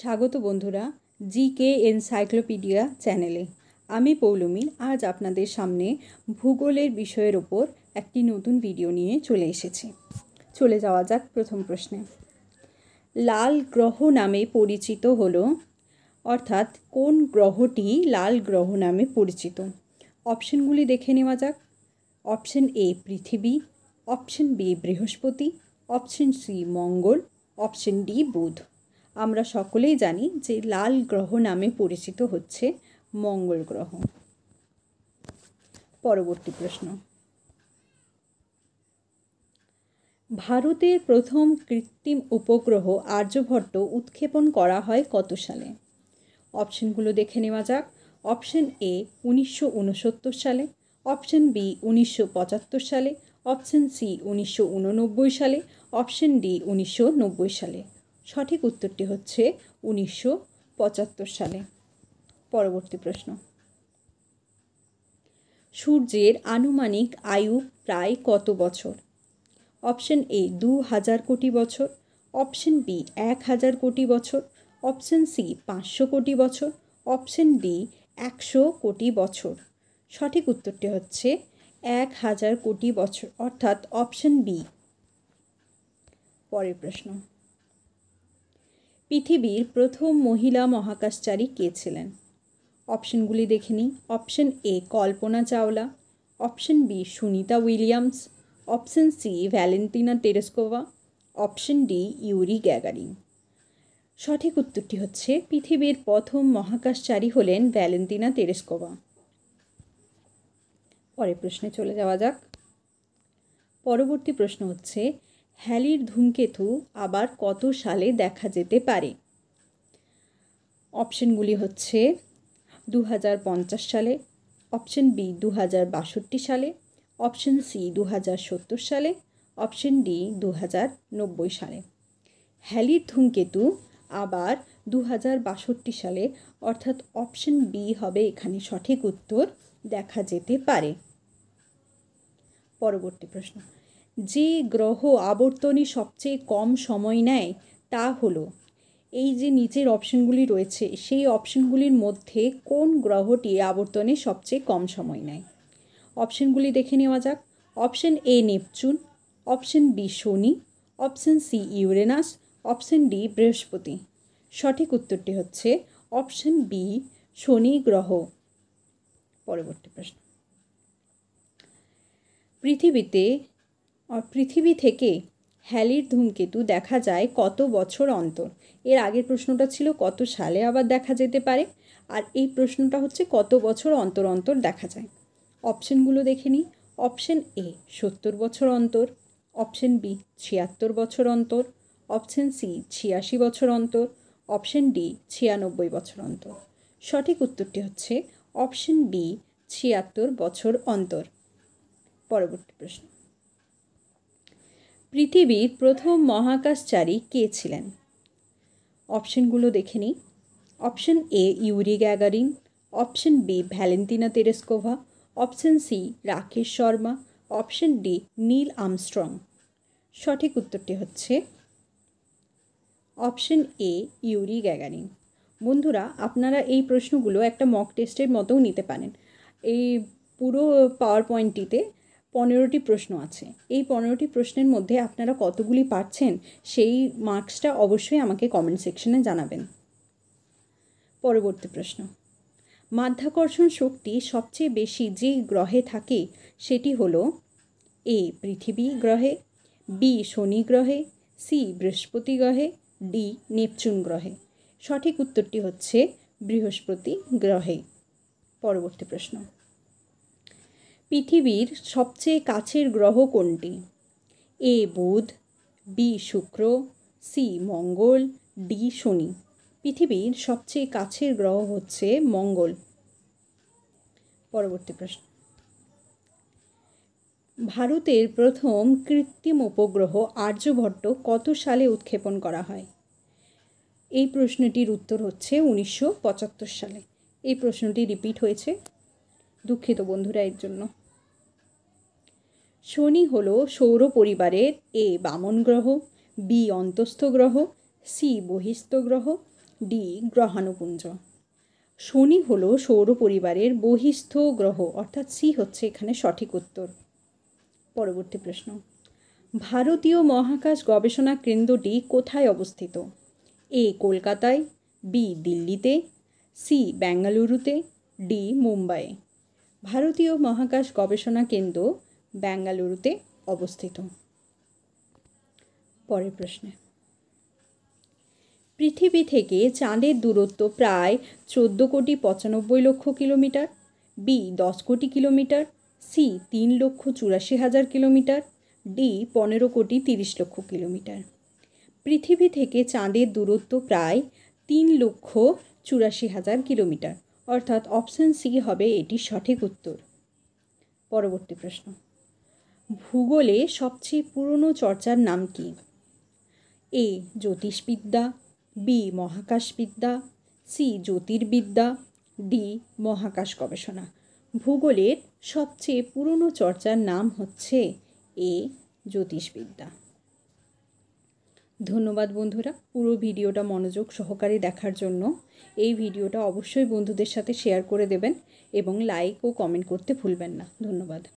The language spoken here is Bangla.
স্বাগত বন্ধুরা জি কে এনসাইক্লোপিডিয়া চ্যানেলে আমি পৌলমি আজ আপনাদের সামনে ভূগোলের বিষয়ের ওপর একটি নতুন ভিডিও নিয়ে চলে এসেছি চলে যাওয়া যাক প্রথম প্রশ্নে লাল গ্রহ নামে পরিচিত হল অর্থাৎ কোন গ্রহটি লাল গ্রহ নামে পরিচিত অপশনগুলি দেখে নেওয়া যাক অপশন এ পৃথিবী অপশন বি বৃহস্পতি অপশন সি মঙ্গল অপশন ডি বুধ আমরা সকলেই জানি যে লাল গ্রহ নামে পরিচিত হচ্ছে মঙ্গল গ্রহ পরবর্তী প্রশ্ন ভারতের প্রথম কৃত্রিম উপগ্রহ আর্যভট্ট উৎক্ষেপণ করা হয় কত সালে অপশনগুলো দেখে নেওয়া যাক অপশন এ উনিশশো সালে অপশন বি উনিশশো সালে অপশন সি উনিশশো সালে অপশন ডি উনিশশো সালে সঠিক উত্তরটি হচ্ছে উনিশশো সালে পরবর্তী প্রশ্ন সূর্যের আনুমানিক আয়ু প্রায় কত বছর অপশন এ দু হাজার কোটি বছর অপশন বি এক হাজার কোটি বছর অপশন সি পাঁচশো কোটি বছর অপশন ডি একশো কোটি বছর সঠিক উত্তরটি হচ্ছে এক হাজার কোটি বছর অর্থাৎ অপশন বি পরের প্রশ্ন পৃথিবীর প্রথম মহিলা মহাকাশচারী কে ছিলেন অপশনগুলি দেখে নিই option A Kalpana Chawla option B Sunita Williams option C Valentina Tereshkova option D Yuri Gagarin সঠিক উত্তরটি হচ্ছে পৃথিবীর প্রথম মহাকাশচারী হলেন ভ্যালেন্টিনা টেরেস্কোভা পরের প্রশ্নে চলে যাওয়া যাক পরবর্তী প্রশ্ন হচ্ছে হ্যালির ধূমকেতু আবার কত সালে দেখা যেতে পারে অপশনগুলি হচ্ছে দু সালে অপশন বি দু সালে অপশন সি দু সালে অপশন ডি দু সালে হ্যালির ধূমকেতু আবার দু সালে অর্থাৎ অপশন বি হবে এখানে সঠিক উত্তর দেখা যেতে পারে পরবর্তী প্রশ্ন যে গ্রহ আবর্তনে সবচেয়ে কম সময় নেয় তা হলো এই যে নিচের অপশনগুলি রয়েছে সেই অপশনগুলির মধ্যে কোন গ্রহটি আবর্তনে সবচেয়ে কম সময় নেয় অপশনগুলি দেখে নেওয়া যাক option A Neptune option B শনি option C Uranus option D বৃহস্পতি সঠিক উত্তরটি হচ্ছে অপশন বি শনি গ্রহ পরবর্তী প্রশ্ন পৃথিবীতে পৃথিবী থেকে হ্যালির ধূমকেতু দেখা যায় কত বছর অন্তর এর আগের প্রশ্নটা ছিল কত সালে আবার দেখা যেতে পারে আর এই প্রশ্নটা হচ্ছে কত বছর অন্তর অন্তর দেখা যায় অপশনগুলো দেখে নিই অপশন এ সত্তর বছর অন্তর অপশন বি ছিয়াত্তর বছর অন্তর অপশন সি ছিয়াশি বছর অন্তর অপশন ডি ছিয়ানব্বই বছর অন্তর সঠিক উত্তরটি হচ্ছে অপশন বি ছিয়াত্তর বছর অন্তর পরবর্তী প্রশ্ন পৃথিবীর প্রথম মহাকাশচারী কে ছিলেন অপশনগুলো দেখে নিই option A Yuri Gagarin option B Valentina Tereshkova option C Rakesh Sharma option D Neil Armstrong সঠিক উত্তরটি হচ্ছে অপশন এ ইউরি গ্যাগারিন বন্ধুরা আপনারা এই প্রশ্নগুলো একটা মক টেস্টের মতোও নিতে পারেন এই পুরো পাওয়ার পয়েন্টটিতে পনেরোটি প্রশ্ন আছে এই পনেরোটি প্রশ্নের মধ্যে আপনারা কতগুলি পাচ্ছেন সেই মার্কসটা অবশ্যই আমাকে কমেন্ট সেকশনে জানাবেন পরবর্তী প্রশ্ন মাধ্যাকর্ষণ শক্তি সবচেয়ে বেশি যে গ্রহে থাকে সেটি হলো এ পৃথিবী গ্রহে বি শনি গ্রহে সি বৃহস্পতি গ্রহে ডি নেপচুন গ্রহে সঠিক উত্তরটি হচ্ছে বৃহস্পতি গ্রহে পরবর্তী প্রশ্ন পৃথিবীর সবচেয়ে কাছের গ্রহ কোনটি এ বুধ বি শুক্র সি মঙ্গল ডি শনি পৃথিবীর সবচেয়ে কাছের গ্রহ হচ্ছে মঙ্গল পরবর্তী প্রশ্ন ভারতের প্রথম কৃত্রিম উপগ্রহ আর্যভট্ট কত সালে উৎক্ষেপণ করা হয় এই প্রশ্নটির উত্তর হচ্ছে উনিশশো সালে এই প্রশ্নটি রিপিট হয়েছে দুঃখিত বন্ধুরা এর জন্য শনি হল সৌর পরিবারের এ বামন গ্রহ বি অন্তস্থ গ্রহ সি বহিস্থ গ্রহ ডি গ্রহাণুপুঞ্জ শনি হল সৌর পরিবারের বহিস্থ গ্রহ অর্থাৎ সি হচ্ছে এখানে সঠিক উত্তর পরবর্তী প্রশ্ন ভারতীয় মহাকাশ গবেষণা কেন্দ্রটি কোথায় অবস্থিত এ কলকাতায় বি দিল্লিতে সি ব্যাঙ্গালুরুতে ডি মুম্বাই ভারতীয় মহাকাশ গবেষণা কেন্দ্র বেঙ্গালুরুতে অবস্থিত পরের প্রশ্নে পৃথিবী থেকে চাঁদের দূরত্ব প্রায় চোদ্দ কোটি পঁচানব্বই লক্ষ কিলোমিটার বি দশ কোটি কিলোমিটার সি তিন লক্ষ চুরাশি হাজার কিলোমিটার ডি পনেরো কোটি তিরিশ লক্ষ কিলোমিটার পৃথিবী থেকে চাঁদের দূরত্ব প্রায় তিন লক্ষ চুরাশি হাজার কিলোমিটার অর্থাৎ অপশন সি হবে এটি সঠিক উত্তর পরবর্তী প্রশ্ন ভূগোলে সবচেয়ে পুরনো চর্চার নাম কি এ জ্যোতিষবিদ্যা বি মহাকাশবিদ্যা সি জ্যোতির্বিদ্যা ডি মহাকাশ গবেষণা ভূগোলের সবচেয়ে পুরনো চর্চার নাম হচ্ছে এ জ্যোতিষবিদ্যা ধন্যবাদ বন্ধুরা পুরো ভিডিওটা মনোযোগ সহকারে দেখার জন্য এই ভিডিওটা অবশ্যই বন্ধুদের সাথে শেয়ার করে দেবেন এবং লাইক ও কমেন্ট করতে ভুলবেন না ধন্যবাদ